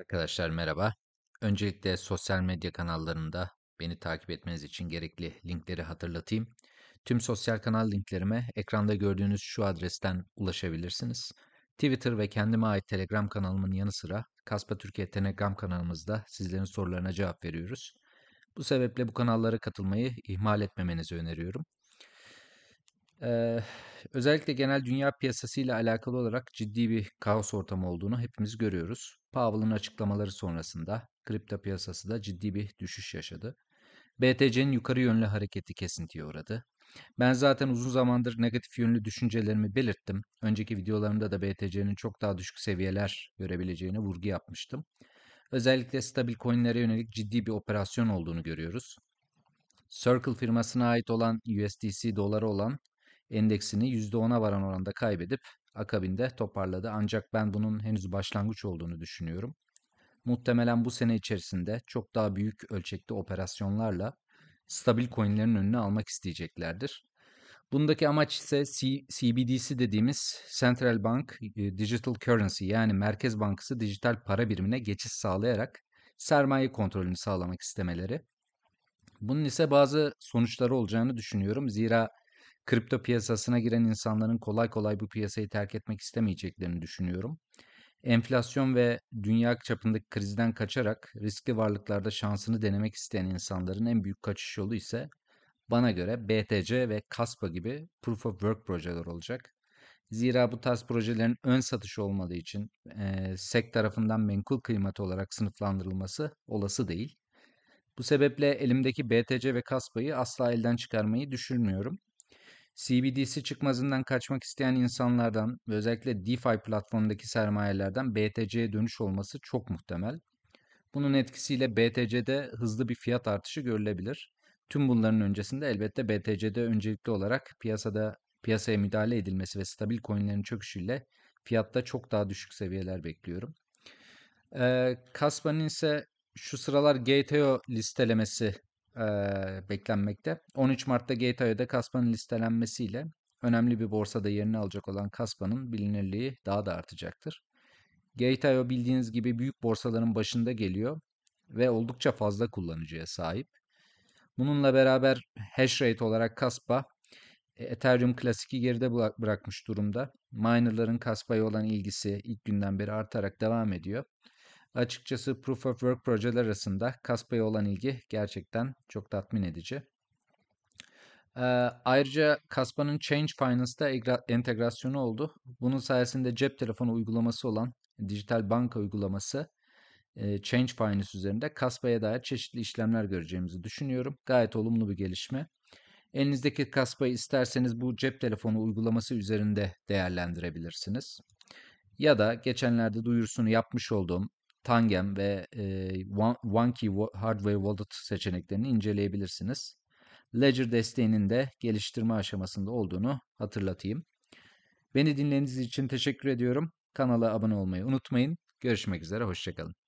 Arkadaşlar merhaba. Öncelikle sosyal medya kanallarında beni takip etmeniz için gerekli linkleri hatırlatayım. Tüm sosyal kanal linklerime ekranda gördüğünüz şu adresten ulaşabilirsiniz. Twitter ve kendime ait Telegram kanalımın yanı sıra Kaspa Türkiye Telegram kanalımızda sizlerin sorularına cevap veriyoruz. Bu sebeple bu kanallara katılmayı ihmal etmemenizi öneriyorum. Ee, özellikle genel dünya piyasası ile alakalı olarak ciddi bir kaos ortamı olduğunu hepimiz görüyoruz. Powell'ın açıklamaları sonrasında kripto piyasası da ciddi bir düşüş yaşadı. BTC'nin yukarı yönlü hareketi kesintiye uğradı. Ben zaten uzun zamandır negatif yönlü düşüncelerimi belirttim. Önceki videolarımda da BTC'nin çok daha düşük seviyeler görebileceğini vurgu yapmıştım. Özellikle stabil coinlere yönelik ciddi bir operasyon olduğunu görüyoruz. Circle firmasına ait olan USDC doları olan endeksini %10'a varan oranda kaybedip akabinde toparladı. Ancak ben bunun henüz başlangıç olduğunu düşünüyorum. Muhtemelen bu sene içerisinde çok daha büyük ölçekli operasyonlarla stabil coinlerin önüne almak isteyeceklerdir. Bundaki amaç ise C- CBDC dediğimiz Central Bank e, Digital Currency yani Merkez Bankası dijital para birimine geçiş sağlayarak sermaye kontrolünü sağlamak istemeleri. Bunun ise bazı sonuçları olacağını düşünüyorum. Zira kripto piyasasına giren insanların kolay kolay bu piyasayı terk etmek istemeyeceklerini düşünüyorum. Enflasyon ve dünya çapındaki krizden kaçarak riskli varlıklarda şansını denemek isteyen insanların en büyük kaçış yolu ise bana göre BTC ve Kaspa gibi proof of work projeler olacak. Zira bu tarz projelerin ön satış olmadığı için e, SEC tarafından menkul kıymeti olarak sınıflandırılması olası değil. Bu sebeple elimdeki BTC ve Kaspa'yı asla elden çıkarmayı düşünmüyorum. CBDC çıkmazından kaçmak isteyen insanlardan ve özellikle DeFi platformundaki sermayelerden BTC'ye dönüş olması çok muhtemel. Bunun etkisiyle BTC'de hızlı bir fiyat artışı görülebilir. Tüm bunların öncesinde elbette BTC'de öncelikli olarak piyasada piyasaya müdahale edilmesi ve stabil coinlerin çöküşüyle fiyatta çok daha düşük seviyeler bekliyorum. Ee, Kaspa'nın ise şu sıralar GTO listelemesi e, beklenmekte. 13 Mart'ta GTA'da Caspa'nın listelenmesiyle önemli bir borsada yerini alacak olan Caspa'nın bilinirliği daha da artacaktır. Gate.io bildiğiniz gibi büyük borsaların başında geliyor ve oldukça fazla kullanıcıya sahip. Bununla beraber hash rate olarak Caspa e, Ethereum klasik'i geride bırakmış durumda. Minerların Caspa'ya olan ilgisi ilk günden beri artarak devam ediyor. Açıkçası Proof of Work projeler arasında Caspa'ya olan ilgi gerçekten çok tatmin edici. E, ayrıca Caspa'nın Change Finance'da entegrasyonu oldu. Bunun sayesinde cep telefonu uygulaması olan dijital banka uygulaması e, Change Finance üzerinde Caspa'ya dair çeşitli işlemler göreceğimizi düşünüyorum. Gayet olumlu bir gelişme. Elinizdeki Caspa'yı isterseniz bu cep telefonu uygulaması üzerinde değerlendirebilirsiniz. Ya da geçenlerde duyurusunu yapmış olduğum Tangem ve e, OneKey Hardware Wallet seçeneklerini inceleyebilirsiniz. Ledger desteğinin de geliştirme aşamasında olduğunu hatırlatayım. Beni dinlediğiniz için teşekkür ediyorum. Kanala abone olmayı unutmayın. Görüşmek üzere, hoşçakalın.